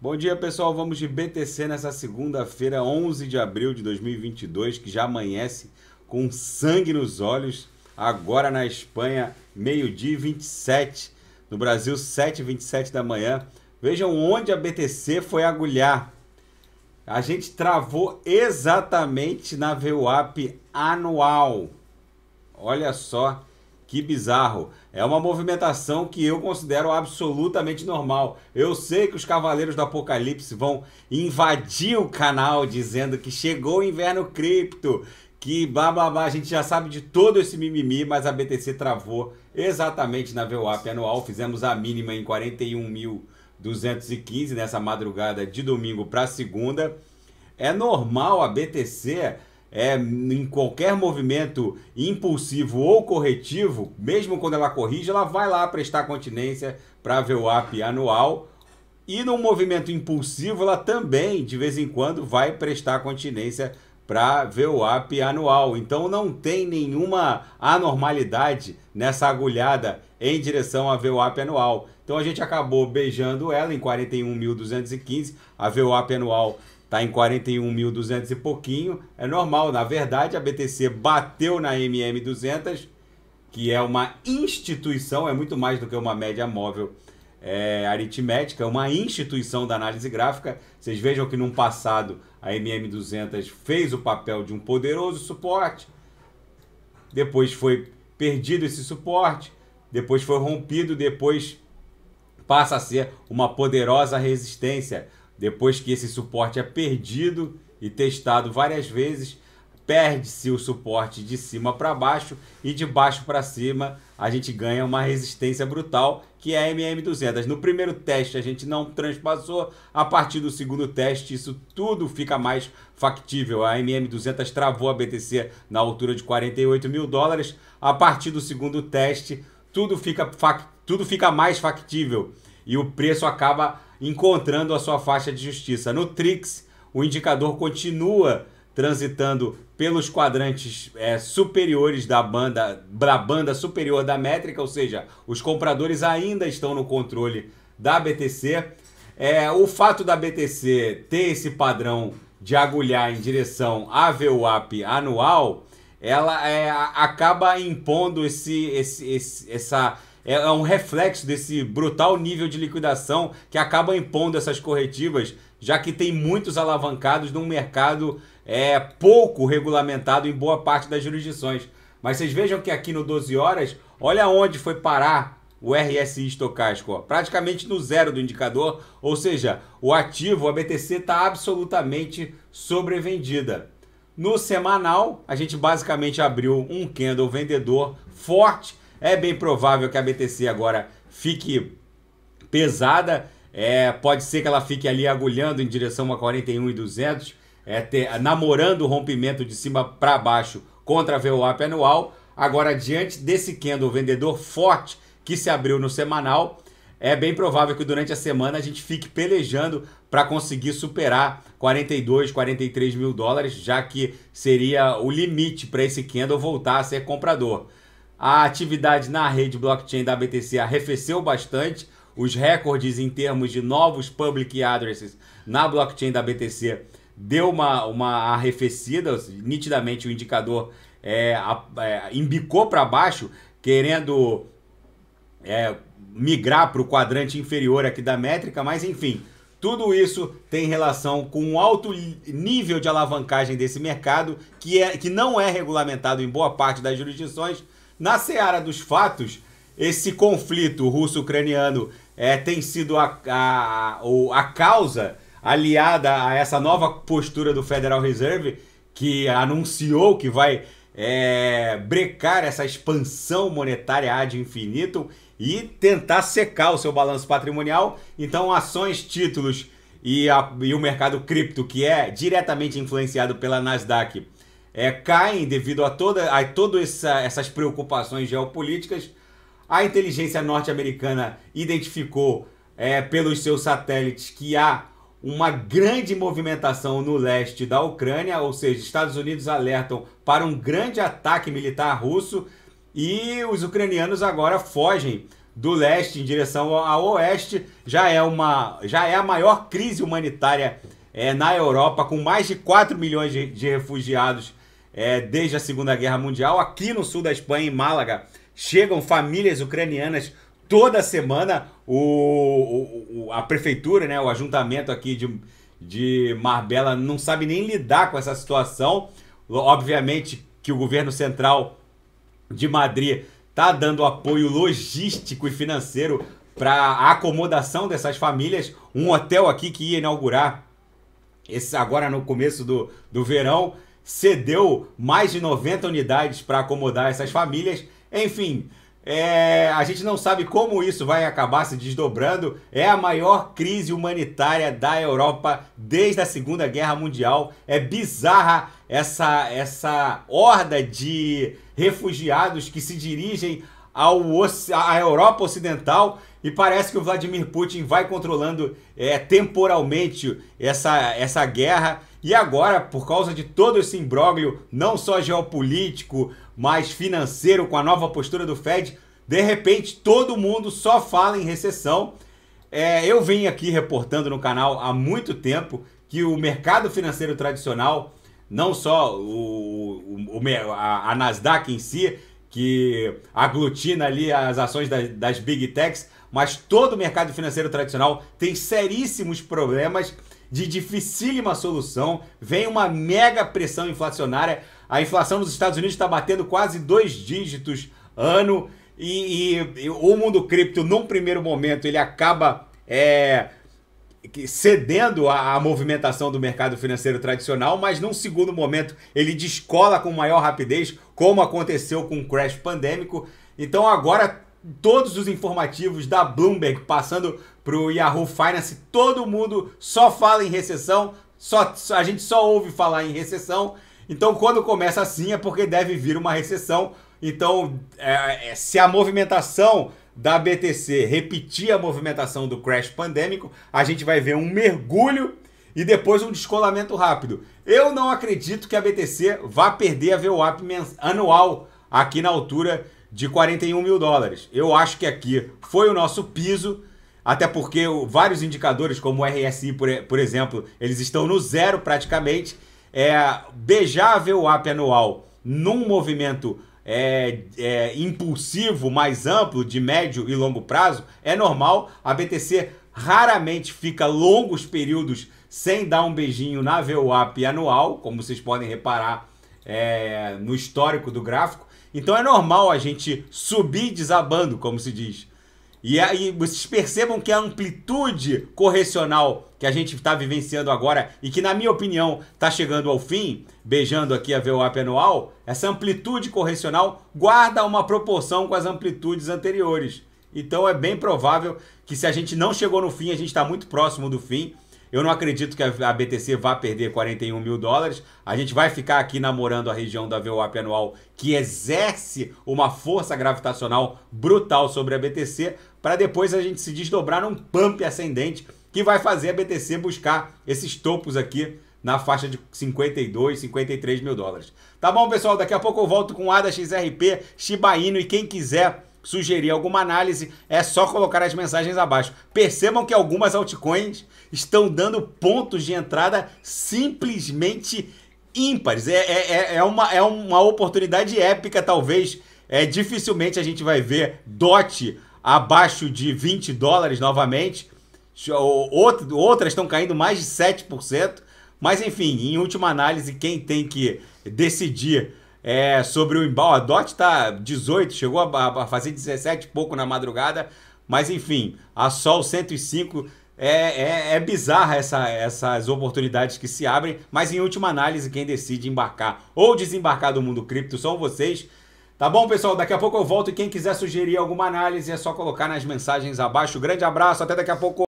Bom dia, pessoal. Vamos de BTC nessa segunda-feira, 11 de abril de 2022, que já amanhece com sangue nos olhos. Agora na Espanha, meio-dia e 27. No Brasil, 7h27 da manhã. Vejam onde a BTC foi agulhar. A gente travou exatamente na VWAP anual. Olha só que bizarro. É uma movimentação que eu considero absolutamente normal. Eu sei que os Cavaleiros do Apocalipse vão invadir o canal dizendo que chegou o inverno cripto, que blá blá blá. A gente já sabe de todo esse mimimi, mas a BTC travou exatamente na VWAP anual. Fizemos a mínima em 41.215 nessa madrugada de domingo para segunda. É normal a BTC é, em qualquer movimento impulsivo ou corretivo, mesmo quando ela corrige, ela vai lá prestar continência para a VWAP anual. E num movimento impulsivo, ela também, de vez em quando, vai prestar continência para VWAP anual. Então não tem nenhuma anormalidade nessa agulhada em direção à VWAP anual. Então a gente acabou beijando ela em 41.215. A VWAP anual está em 41.200 e pouquinho. É normal, na verdade, a BTC bateu na MM200, que é uma instituição, é muito mais do que uma média móvel é, aritmética, é uma instituição da análise gráfica. Vocês vejam que no passado a MM200 fez o papel de um poderoso suporte, depois foi perdido esse suporte, depois foi rompido, depois passa a ser uma poderosa resistência depois que esse suporte é perdido e testado várias vezes, perde-se o suporte de cima para baixo e de baixo para cima a gente ganha uma resistência brutal que é a MM200. No primeiro teste a gente não transpassou, a partir do segundo teste isso tudo fica mais factível. A MM200 travou a BTC na altura de 48 mil dólares, a partir do segundo teste tudo fica, tudo fica mais factível e o preço acaba encontrando a sua faixa de justiça. No TRIX, o indicador continua transitando pelos quadrantes é, superiores da banda, da banda superior da métrica, ou seja, os compradores ainda estão no controle da BTC. É, o fato da BTC ter esse padrão de agulhar em direção à VWAP anual ela é, acaba impondo esse, esse, esse essa é, é, um reflexo desse brutal nível de liquidação que acaba impondo essas corretivas, já que tem muitos alavancados num mercado é, pouco regulamentado em boa parte das jurisdições. Mas vocês vejam que aqui no 12 horas, olha onde foi parar o RSI estocástico, ó, praticamente no zero do indicador, ou seja, o ativo, a BTC está absolutamente sobrevendida. No semanal, a gente basicamente abriu um candle vendedor forte. É bem provável que a BTC agora fique pesada. É, pode ser que ela fique ali agulhando em direção a 41,200, é, ter, namorando o rompimento de cima para baixo contra a VWAP anual. Agora, diante desse candle vendedor forte que se abriu no semanal, é bem provável que durante a semana a gente fique pelejando para conseguir superar 42, 43 mil dólares, já que seria o limite para esse candle voltar a ser comprador. A atividade na rede blockchain da BTC arrefeceu bastante. Os recordes em termos de novos public addresses na blockchain da BTC deu uma, uma arrefecida, nitidamente o indicador é, é, embicou para baixo, querendo é, migrar para o quadrante inferior aqui da métrica, mas enfim, tudo isso tem relação com um alto nível de alavancagem desse mercado, que, é, que não é regulamentado em boa parte das jurisdições. Na seara dos fatos, esse conflito russo-ucraniano é, tem sido a, a, a causa aliada a essa nova postura do Federal Reserve, que anunciou que vai é, brecar essa expansão monetária ad infinitum e tentar secar o seu balanço patrimonial. Então, ações, títulos e, a, e o mercado cripto, que é diretamente influenciado pela Nasdaq, é, caem devido a todas a toda essa, essas preocupações geopolíticas. A inteligência norte-americana identificou é, pelos seus satélites que há uma grande movimentação no leste da Ucrânia, ou seja, Estados Unidos alertam para um grande ataque militar russo e os ucranianos agora fogem do leste em direção ao oeste. Já é, uma, já é a maior crise humanitária é, na Europa, com mais de 4 milhões de, de refugiados é, desde a Segunda Guerra Mundial. Aqui no sul da Espanha, em Málaga, chegam famílias ucranianas toda semana. O, o a prefeitura, né, o ajuntamento aqui de, de Marbella não sabe nem lidar com essa situação. Obviamente que o governo central de Madrid está dando apoio logístico e financeiro para a acomodação dessas famílias. Um hotel aqui que ia inaugurar esse agora no começo do, do verão cedeu mais de 90 unidades para acomodar essas famílias. Enfim, é, a gente não sabe como isso vai acabar se desdobrando. É a maior crise humanitária da Europa desde a Segunda Guerra Mundial. É bizarra essa, essa horda de refugiados que se dirigem ao, à Europa Ocidental e parece que o Vladimir Putin vai controlando é, temporalmente essa, essa guerra. E agora, por causa de todo esse imbróglio, não só geopolítico, mas financeiro, com a nova postura do Fed, de repente todo mundo só fala em recessão. É, eu venho aqui reportando no canal há muito tempo que o mercado financeiro tradicional não só o, o, o a, a, Nasdaq em si, que aglutina ali as ações das, das big techs, mas todo o mercado financeiro tradicional tem seríssimos problemas de dificílima solução, vem uma mega pressão inflacionária. A inflação nos Estados Unidos está batendo quase dois dígitos ano e, e, e, o mundo cripto, num primeiro momento, ele acaba é, cedendo à, movimentação do mercado financeiro tradicional, mas num segundo momento ele descola com maior rapidez, como aconteceu com o crash pandêmico. Então agora todos os informativos da Bloomberg passando para o Yahoo Finance, todo mundo só fala em recessão, só, a gente só ouve falar em recessão. Então quando começa assim é porque deve vir uma recessão. Então é, é se a movimentação da BTC repetir a movimentação do crash pandêmico, a gente vai ver um mergulho e depois um descolamento rápido. Eu não acredito que a BTC vá perder a VWAP anual aqui na altura de 41 mil dólares. Eu acho que aqui foi o nosso piso, até porque vários indicadores, como o RSI, por, exemplo, eles estão no zero praticamente. É, beijar a VWAP anual num movimento é, é, impulsivo mais amplo de médio e longo prazo, é normal. A BTC raramente fica longos períodos sem dar um beijinho na VWAP anual, como vocês podem reparar é, no histórico do gráfico. Então é normal a gente subir desabando, como se diz. E aí é, vocês percebam que a amplitude correcional que a gente está vivenciando agora e que, na minha opinião, está chegando ao fim, beijando aqui a VWAP anual, essa amplitude correcional guarda uma proporção com as amplitudes anteriores. Então é bem provável que se a gente não chegou no fim, a gente está muito próximo do fim eu não acredito que a BTC vá perder 41 mil dólares. A gente vai ficar aqui namorando a região da VWAP anual, que exerce uma força gravitacional brutal sobre a BTC, para depois a gente se desdobrar num pump ascendente que vai fazer a BTC buscar esses topos aqui na faixa de 52, 53 mil dólares. Tá bom, pessoal? Daqui a pouco eu volto com ADA XRP, Shiba Inu e quem quiser sugerir alguma análise, é só colocar as mensagens abaixo. Percebam que algumas altcoins estão dando pontos de entrada simplesmente ímpares. É, é, é, é uma, é uma oportunidade épica, talvez. É, dificilmente a gente vai ver DOT abaixo de 20 dólares novamente. Outras estão caindo mais de 7%. Mas enfim, em última análise, quem tem que decidir é, sobre o embalo. A DOT está 18, chegou a, a, fazer 17 pouco na madrugada. Mas enfim, a Sol 105 é, é, é bizarra essa, essas oportunidades que se abrem. Mas em última análise, quem decide embarcar ou desembarcar do mundo cripto são vocês. Tá bom, pessoal? Daqui a pouco eu volto e quem quiser sugerir alguma análise é só colocar nas mensagens abaixo. Grande abraço, até daqui a pouco.